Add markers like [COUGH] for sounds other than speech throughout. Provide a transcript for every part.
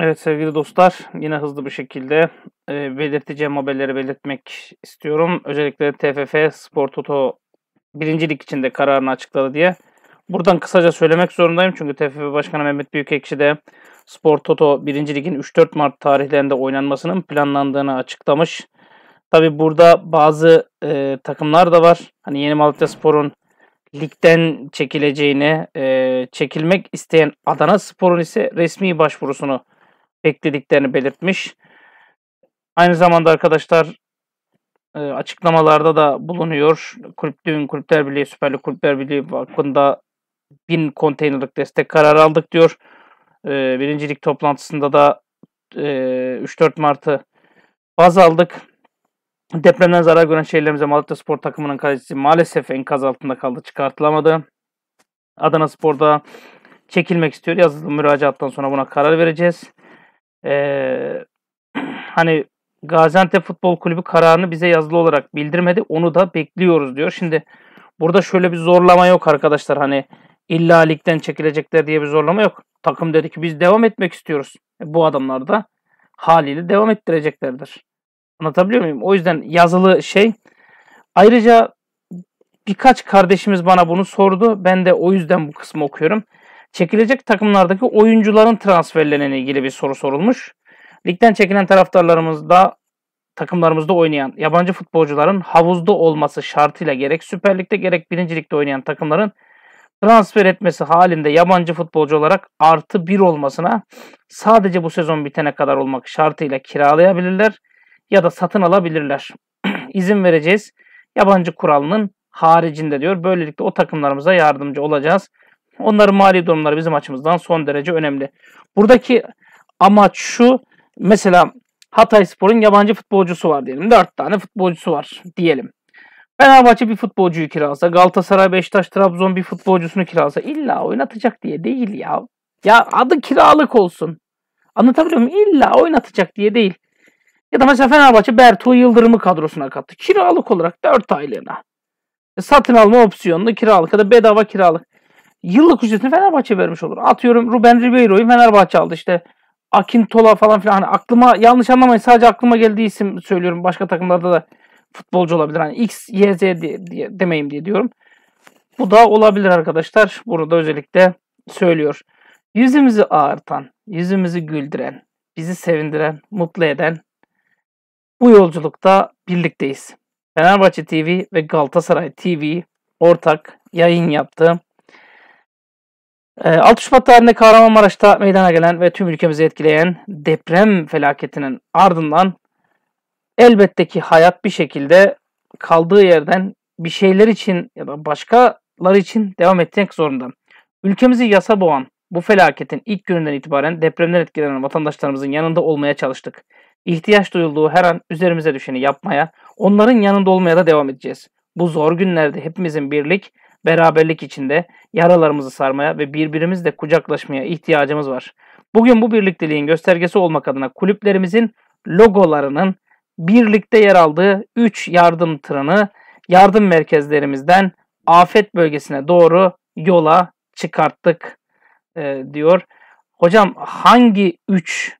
Evet sevgili dostlar yine hızlı bir şekilde e, belirteceğim haberleri belirtmek istiyorum. Özellikle TFF Spor Toto birincilik içinde kararını açıkladı diye. Buradan kısaca söylemek zorundayım çünkü TFF Başkanı Mehmet Büyükekşi de Spor Toto 1. 3-4 Mart tarihlerinde oynanmasının planlandığını açıklamış. Tabi burada bazı e, takımlar da var. Hani Yeni Malatya Spor'un ligden çekileceğini, e, çekilmek isteyen Adana Spor'un ise resmi başvurusunu beklediklerini belirtmiş. Aynı zamanda arkadaşlar e, açıklamalarda da bulunuyor. Kulüplüğün Kulüpler Birliği, Süper Lig Kulüpler Birliği hakkında bin konteynerlik destek kararı aldık diyor. E, Birincilik toplantısında da 3-4 e, Mart'ı baz aldık. Depremden zarar gören şehirlerimize Malatya Spor takımının kalecisi maalesef enkaz altında kaldı, çıkartılamadı. Adana Spor'da çekilmek istiyor. Yazılı müracaattan sonra buna karar vereceğiz. Ee, [CLEARS THROAT] hani Gaziantep Futbol Kulübü kararını bize yazılı olarak bildirmedi. Onu da bekliyoruz diyor. Şimdi burada şöyle bir zorlama yok arkadaşlar. Hani illa ligden çekilecekler diye bir zorlama yok. Takım dedi ki biz devam etmek istiyoruz. E, bu adamlar da haliyle devam ettireceklerdir. Anlatabiliyor muyum? O yüzden yazılı şey. Ayrıca birkaç kardeşimiz bana bunu sordu. Ben de o yüzden bu kısmı okuyorum çekilecek takımlardaki oyuncuların transferlerine ilgili bir soru sorulmuş. Ligden çekilen taraftarlarımızda takımlarımızda oynayan yabancı futbolcuların havuzda olması şartıyla gerek Süper Lig'de gerek birincilikte oynayan takımların transfer etmesi halinde yabancı futbolcu olarak artı bir olmasına sadece bu sezon bitene kadar olmak şartıyla kiralayabilirler ya da satın alabilirler. [CLEARS THROAT] İzin vereceğiz yabancı kuralının haricinde diyor. Böylelikle o takımlarımıza yardımcı olacağız. Onların mali durumları bizim açımızdan son derece önemli. Buradaki amaç şu. Mesela Hatay Spor'un yabancı futbolcusu var diyelim. 4 tane futbolcusu var diyelim. Fenerbahçe bir futbolcuyu kiralasa, Galatasaray, Beşiktaş, Trabzon bir futbolcusunu kiralasa illa oynatacak diye değil ya. Ya adı kiralık olsun. Anlatabiliyor muyum? İlla oynatacak diye değil. Ya da mesela Fenerbahçe Bertu Yıldırım'ı kadrosuna kattı. Kiralık olarak 4 aylığına. E, satın alma opsiyonlu kiralık ya da bedava kiralık yıllık ücretini Fenerbahçe vermiş olur. Atıyorum Ruben Ribeiro'yu Fenerbahçe aldı işte. Akintola falan filan hani aklıma yanlış anlamayın sadece aklıma geldiği isim söylüyorum. Başka takımlarda da futbolcu olabilir. Hani X, Y, Z diye, diye demeyeyim diye diyorum. Bu da olabilir arkadaşlar. Bunu da özellikle söylüyor. Yüzümüzü ağırtan, yüzümüzü güldüren, bizi sevindiren, mutlu eden bu yolculukta birlikteyiz. Fenerbahçe TV ve Galatasaray TV ortak yayın yaptı. 6 ee, Şubat tarihinde Kahramanmaraş'ta meydana gelen ve tüm ülkemizi etkileyen deprem felaketinin ardından elbette ki hayat bir şekilde kaldığı yerden bir şeyler için ya da başkaları için devam etmek zorunda. Ülkemizi yasa boğan bu felaketin ilk gününden itibaren depremden etkilenen vatandaşlarımızın yanında olmaya çalıştık. İhtiyaç duyulduğu her an üzerimize düşeni yapmaya, onların yanında olmaya da devam edeceğiz. Bu zor günlerde hepimizin birlik beraberlik içinde yaralarımızı sarmaya ve birbirimizle kucaklaşmaya ihtiyacımız var. Bugün bu birlikteliğin göstergesi olmak adına kulüplerimizin logolarının birlikte yer aldığı 3 yardım tırını yardım merkezlerimizden afet bölgesine doğru yola çıkarttık e, diyor. Hocam hangi 3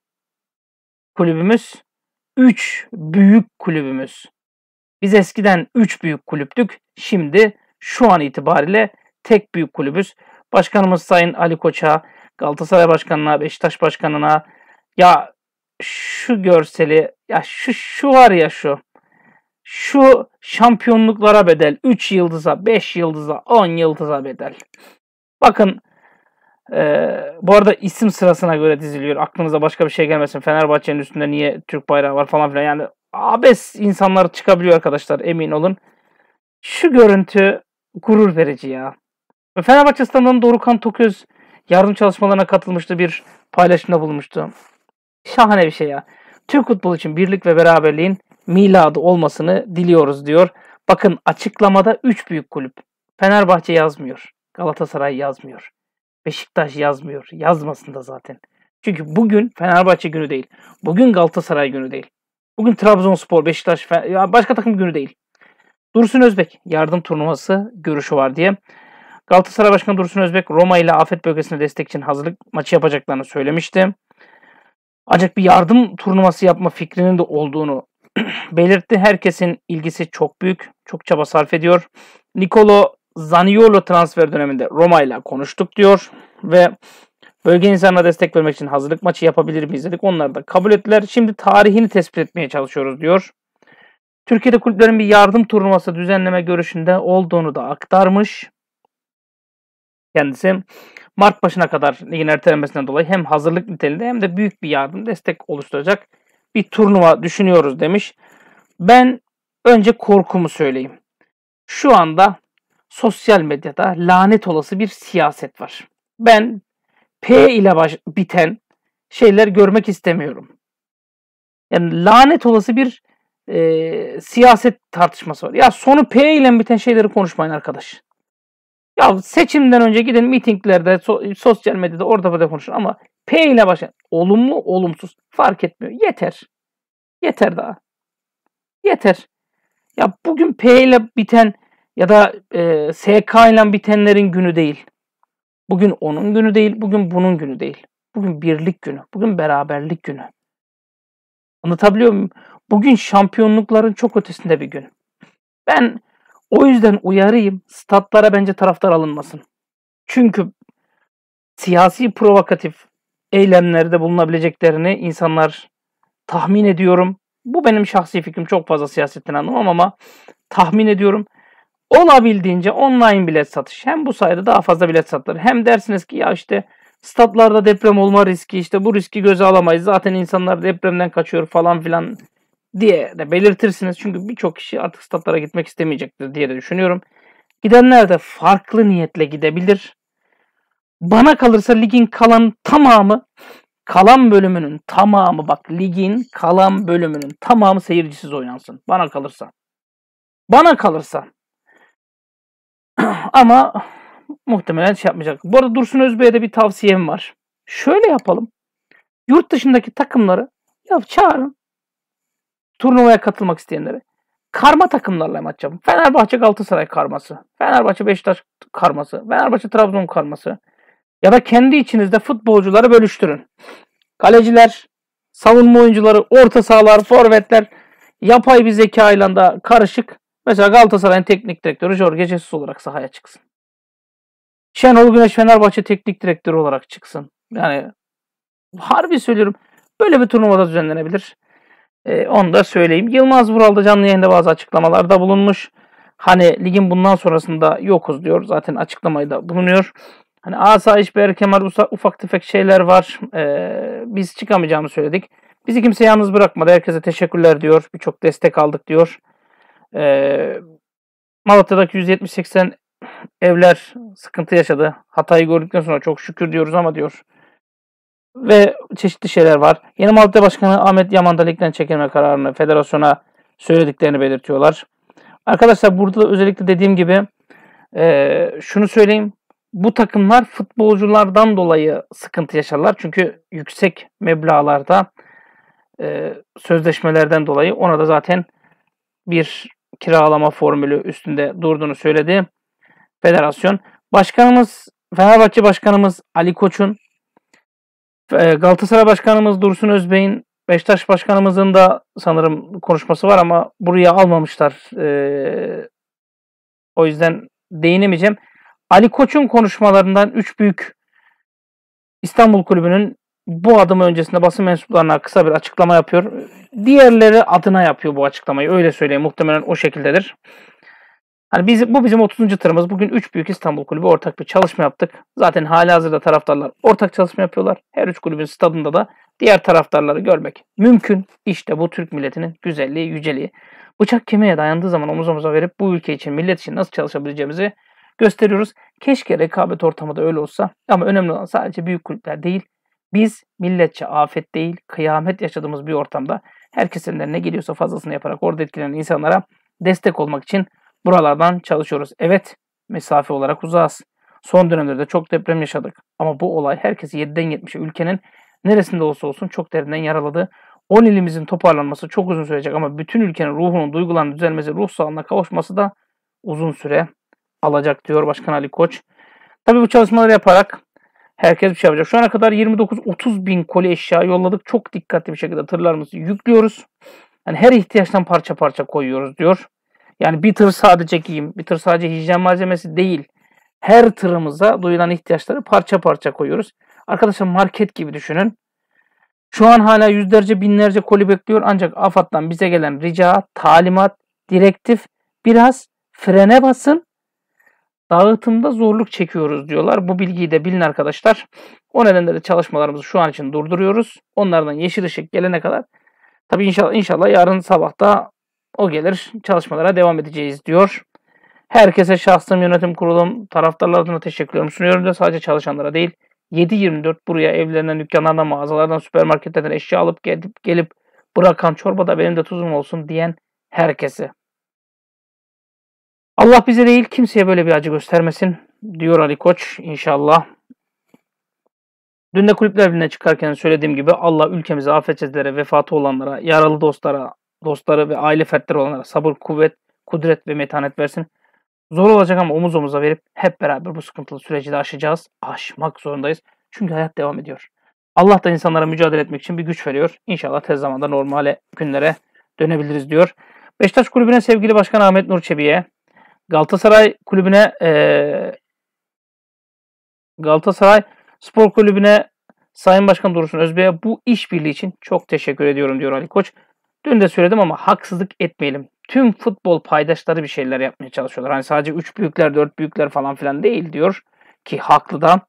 kulübümüz? 3 büyük kulübümüz. Biz eskiden 3 büyük kulüptük. Şimdi şu an itibariyle tek büyük kulübüz. Başkanımız Sayın Ali Koç'a, Galatasaray Başkanı'na, Beşiktaş Başkanı'na ya şu görseli, ya şu şu var ya şu. Şu şampiyonluklara bedel. 3 yıldıza, 5 yıldıza, 10 yıldıza bedel. Bakın ee, bu arada isim sırasına göre diziliyor. Aklınıza başka bir şey gelmesin. Fenerbahçe'nin üstünde niye Türk bayrağı var falan filan. Yani abes insanlar çıkabiliyor arkadaşlar emin olun. Şu görüntü gurur verici ya. Fenerbahçe standından Dorukhan Toköz yardım çalışmalarına katılmıştı bir paylaşımda bulmuştu. Şahane bir şey ya. Türk futbolu için birlik ve beraberliğin miladı olmasını diliyoruz diyor. Bakın açıklamada 3 büyük kulüp. Fenerbahçe yazmıyor. Galatasaray yazmıyor. Beşiktaş yazmıyor. Yazmasın da zaten. Çünkü bugün Fenerbahçe günü değil. Bugün Galatasaray günü değil. Bugün Trabzonspor, Beşiktaş, başka takım günü değil. Dursun Özbek yardım turnuvası görüşü var diye. Galatasaray Başkanı Dursun Özbek Roma ile afet bölgesine destek için hazırlık maçı yapacaklarını söylemişti. Ancak bir yardım turnuvası yapma fikrinin de olduğunu [CLEARS THROAT] belirtti. Herkesin ilgisi çok büyük. Çok çaba sarf ediyor. Nicolo Zaniolo transfer döneminde Roma ile konuştuk diyor ve bölge insanına destek vermek için hazırlık maçı yapabilir miyiz dedik. Onlar da kabul ettiler. Şimdi tarihini tespit etmeye çalışıyoruz diyor. Türkiye'de kulüplerin bir yardım turnuvası düzenleme görüşünde olduğunu da aktarmış. Kendisi Mart başına kadar ligin ertelenmesinden dolayı hem hazırlık niteliğinde hem de büyük bir yardım destek oluşturacak bir turnuva düşünüyoruz demiş. Ben önce korkumu söyleyeyim. Şu anda sosyal medyada lanet olası bir siyaset var. Ben P ile baş biten şeyler görmek istemiyorum. Yani lanet olası bir e, siyaset tartışması var. Ya sonu P ile biten şeyleri konuşmayın arkadaş. Ya seçimden önce gidin mitinglerde, so, sosyal medyada orada burada konuşun ama P ile başlayın. Olumlu, olumsuz fark etmiyor. Yeter. Yeter daha. Yeter. Ya bugün P ile biten ya da e, SK ile bitenlerin günü değil. Bugün onun günü değil, bugün bunun günü değil. Bugün birlik günü, bugün beraberlik günü. Anlatabiliyor muyum? Bugün şampiyonlukların çok ötesinde bir gün. Ben o yüzden uyarayım statlara bence taraftar alınmasın. Çünkü siyasi provokatif eylemlerde bulunabileceklerini insanlar tahmin ediyorum. Bu benim şahsi fikrim çok fazla siyasetten anlamam ama tahmin ediyorum. Olabildiğince online bilet satış. Hem bu sayede daha fazla bilet satılır. Hem dersiniz ki ya işte statlarda deprem olma riski işte bu riski göze alamayız. Zaten insanlar depremden kaçıyor falan filan diye de belirtirsiniz. Çünkü birçok kişi artık statlara gitmek istemeyecektir diye de düşünüyorum. Gidenler de farklı niyetle gidebilir. Bana kalırsa ligin kalan tamamı, kalan bölümünün tamamı bak ligin kalan bölümünün tamamı seyircisiz oynansın. Bana kalırsa. Bana kalırsa. [CLEARS THROAT] Ama muhtemelen şey yapmayacak. Bu arada Dursun Özbey'e de bir tavsiyem var. Şöyle yapalım. Yurt dışındaki takımları ya çağırın turnuvaya katılmak isteyenlere. Karma takımlarla maç yapın. Fenerbahçe Galatasaray karması. Fenerbahçe Beşiktaş karması. Fenerbahçe Trabzon karması. Ya da kendi içinizde futbolcuları bölüştürün. Kaleciler, savunma oyuncuları, orta sahalar, forvetler yapay bir zeka da karışık. Mesela Galatasaray'ın teknik direktörü Jorge Jesus olarak sahaya çıksın. Şenol Güneş Fenerbahçe teknik direktörü olarak çıksın. Yani harbi söylüyorum böyle bir turnuvada düzenlenebilir. E, onu da söyleyeyim. Yılmaz Vural da canlı yayında bazı açıklamalarda bulunmuş. Hani ligin bundan sonrasında yokuz diyor. Zaten açıklamayı da bulunuyor. Hani asayiş, berkemer, ufak tefek şeyler var. Ee, biz çıkamayacağımızı söyledik. Bizi kimse yalnız bırakmadı. Herkese teşekkürler diyor. Birçok destek aldık diyor. Ee, Malatya'daki 170-80 evler sıkıntı yaşadı. Hatayı gördükten sonra çok şükür diyoruz ama diyor ve çeşitli şeyler var. Yeni Malatya Başkanı Ahmet Yaman da ligden çekilme kararını federasyona söylediklerini belirtiyorlar. Arkadaşlar burada özellikle dediğim gibi e, şunu söyleyeyim. Bu takımlar futbolculardan dolayı sıkıntı yaşarlar. Çünkü yüksek meblağlarda e, sözleşmelerden dolayı ona da zaten bir kiralama formülü üstünde durduğunu söyledi federasyon. Başkanımız Fenerbahçe Başkanımız Ali Koç'un e, Galatasaray Başkanımız Dursun Özbey'in Beşiktaş Başkanımızın da sanırım konuşması var ama buraya almamışlar. E, o yüzden değinemeyeceğim. Ali Koç'un konuşmalarından üç büyük İstanbul Kulübü'nün bu adımı öncesinde basın mensuplarına kısa bir açıklama yapıyor. Diğerleri adına yapıyor bu açıklamayı. Öyle söyleyeyim. Muhtemelen o şekildedir. Hani bizim, bu bizim 30. tırımız. Bugün 3 büyük İstanbul kulübü ortak bir çalışma yaptık. Zaten hala hazırda taraftarlar ortak çalışma yapıyorlar. Her üç kulübün stadında da diğer taraftarları görmek mümkün. İşte bu Türk milletinin güzelliği, yüceliği. Bıçak kemiğe dayandığı zaman omuz omuza verip bu ülke için, millet için nasıl çalışabileceğimizi gösteriyoruz. Keşke rekabet ortamı da öyle olsa. Ama önemli olan sadece büyük kulüpler değil. Biz milletçe afet değil, kıyamet yaşadığımız bir ortamda herkesin ne geliyorsa fazlasını yaparak orada etkilenen insanlara destek olmak için Buralardan çalışıyoruz. Evet mesafe olarak uzağız. Son dönemlerde çok deprem yaşadık. Ama bu olay herkesi 7'den 70'e ülkenin neresinde olsa olsun çok derinden yaraladı. 10 ilimizin toparlanması çok uzun sürecek ama bütün ülkenin ruhunun duygularının düzelmesi, ruh sağlığına kavuşması da uzun süre alacak diyor Başkan Ali Koç. Tabii bu çalışmaları yaparak herkes bir şey yapacak. Şu ana kadar 29-30 bin koli eşya yolladık. Çok dikkatli bir şekilde tırlarımızı yüklüyoruz. Yani her ihtiyaçtan parça parça koyuyoruz diyor. Yani bir tır sadece giyim, bir tır sadece hijyen malzemesi değil. Her tırımıza duyulan ihtiyaçları parça parça koyuyoruz. Arkadaşlar market gibi düşünün. Şu an hala yüzlerce binlerce koli bekliyor ancak AFAD'dan bize gelen rica, talimat, direktif biraz frene basın. Dağıtımda zorluk çekiyoruz diyorlar. Bu bilgiyi de bilin arkadaşlar. O nedenle de çalışmalarımızı şu an için durduruyoruz. Onlardan yeşil ışık gelene kadar. Tabii inşallah, inşallah yarın da. O gelir çalışmalara devam edeceğiz diyor. Herkese şahsım, yönetim kurulum, taraftarlar adına ediyorum sunuyorum da Sadece çalışanlara değil. 7-24 buraya evlerinden, dükkanlardan, mağazalardan, süpermarketlerden eşya alıp gelip, gelip bırakan çorba da benim de tuzum olsun diyen herkese. Allah bize değil kimseye böyle bir acı göstermesin diyor Ali Koç inşallah. Dün de kulüpler birine çıkarken söylediğim gibi Allah ülkemize afetçilere vefatı olanlara, yaralı dostlara, dostları ve aile fertleri olanlara sabır, kuvvet, kudret ve metanet versin. Zor olacak ama omuz omuza verip hep beraber bu sıkıntılı süreci de aşacağız. Aşmak zorundayız. Çünkü hayat devam ediyor. Allah da insanlara mücadele etmek için bir güç veriyor. İnşallah tez zamanda normale günlere dönebiliriz diyor. Beşiktaş Kulübü'ne sevgili Başkan Ahmet Nur Çebi'ye, Galatasaray Kulübü'ne e, Galatasaray Spor Kulübü'ne Sayın Başkan Dursun Özbey'e bu işbirliği için çok teşekkür ediyorum diyor Ali Koç. Dün de söyledim ama haksızlık etmeyelim. Tüm futbol paydaşları bir şeyler yapmaya çalışıyorlar. Hani sadece 3 büyükler, 4 büyükler falan filan değil diyor ki haklı da.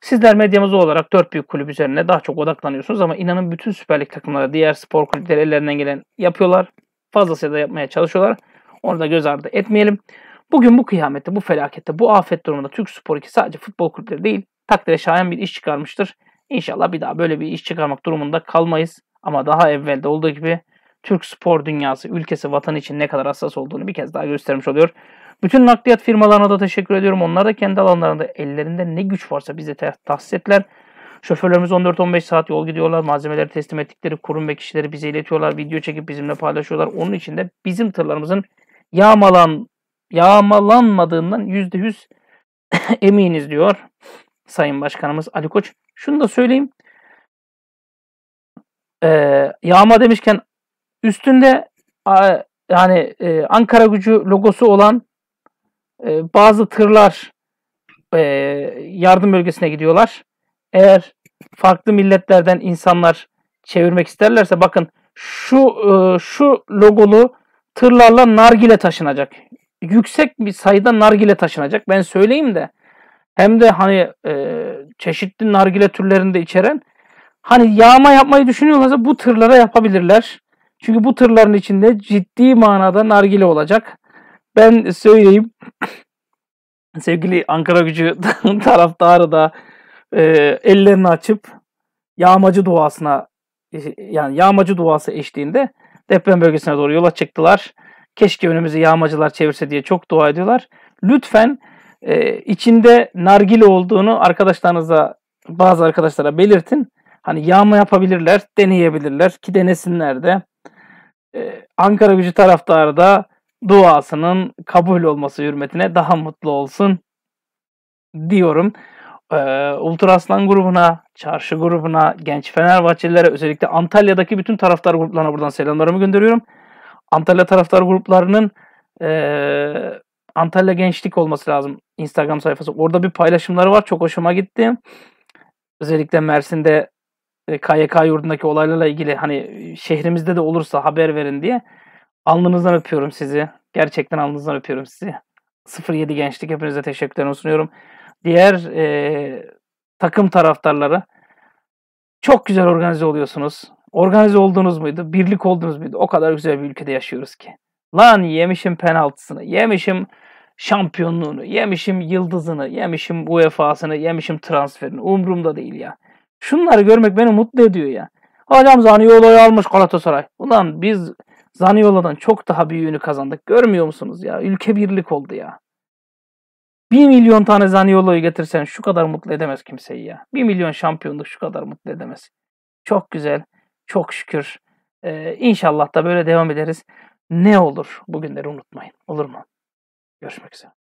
Sizler medyamız olarak 4 büyük kulüp üzerine daha çok odaklanıyorsunuz ama inanın bütün Süper Lig takımları, diğer spor kulüpleri ellerinden gelen yapıyorlar. Fazlasıyla da yapmaya çalışıyorlar. Onu da göz ardı etmeyelim. Bugün bu kıyamette, bu felakette, bu afet durumunda Türk Spor 2 sadece futbol kulüpleri değil, takdire şayan bir iş çıkarmıştır. İnşallah bir daha böyle bir iş çıkarmak durumunda kalmayız. Ama daha evvelde olduğu gibi Türk spor dünyası ülkesi vatan için ne kadar hassas olduğunu bir kez daha göstermiş oluyor. Bütün nakliyat firmalarına da teşekkür ediyorum. Onlar da kendi alanlarında ellerinde ne güç varsa bize tahsis ettiler. Şoförlerimiz 14-15 saat yol gidiyorlar. Malzemeleri teslim ettikleri kurum ve kişileri bize iletiyorlar. Video çekip bizimle paylaşıyorlar. Onun için de bizim tırlarımızın yağmalan, yağmalanmadığından %100 [COUGHS] eminiz diyor Sayın Başkanımız Ali Koç. Şunu da söyleyeyim. Ee, yağma demişken Üstünde yani e, Ankara Gücü logosu olan e, bazı tırlar e, yardım bölgesine gidiyorlar. Eğer farklı milletlerden insanlar çevirmek isterlerse bakın şu şu logolu tırlarla nargile taşınacak. Yüksek bir sayıda nargile taşınacak. Ben söyleyeyim de hem de hani çeşitli nargile türlerinde içeren hani yağma yapmayı düşünüyorlarsa bu tırlara yapabilirler. Çünkü bu tırların içinde ciddi manada nargile olacak. Ben söyleyeyim [CLEARS THROAT] sevgili Ankara gücü [LAUGHS] taraftarı da e, ellerini açıp yağmacı duasına e, yani yağmacı duası eşliğinde deprem bölgesine doğru yola çıktılar. Keşke önümüzü yağmacılar çevirse diye çok dua ediyorlar. Lütfen e, içinde nargile olduğunu arkadaşlarınıza bazı arkadaşlara belirtin. Hani yağma yapabilirler, deneyebilirler ki denesinler de. Ee, Ankara gücü taraftarı da duasının kabul olması hürmetine daha mutlu olsun diyorum. Ee, Ultra Aslan grubuna, Çarşı grubuna, genç Fenerbahçelilere özellikle Antalya'daki bütün taraftar gruplarına buradan selamlarımı gönderiyorum. Antalya taraftar gruplarının ee, Antalya Gençlik olması lazım Instagram sayfası. Orada bir paylaşımları var. Çok hoşuma gitti. Özellikle Mersin'de KYK e, yurdundaki olaylarla ilgili hani şehrimizde de olursa haber verin diye alnınızdan öpüyorum sizi. Gerçekten alnınızdan öpüyorum sizi. 07 Gençlik hepinize teşekkürlerimi sunuyorum. Diğer e, takım taraftarları çok güzel organize oluyorsunuz. Organize oldunuz muydu? Birlik oldunuz muydu? O kadar güzel bir ülkede yaşıyoruz ki. Lan yemişim penaltısını, yemişim şampiyonluğunu, yemişim yıldızını, yemişim UEFA'sını, yemişim transferini. umurumda değil ya. Şunları görmek beni mutlu ediyor ya. Hocam Zaniolo'yu almış Galatasaray. Ulan biz Zaniolo'dan çok daha büyüğünü kazandık. Görmüyor musunuz ya? Ülke birlik oldu ya. Bir milyon tane Zaniolo'yu getirsen şu kadar mutlu edemez kimseyi ya. Bir milyon şampiyonluk şu kadar mutlu edemez. Çok güzel. Çok şükür. Ee, inşallah da böyle devam ederiz. Ne olur bugünleri unutmayın. Olur mu? Görüşmek üzere.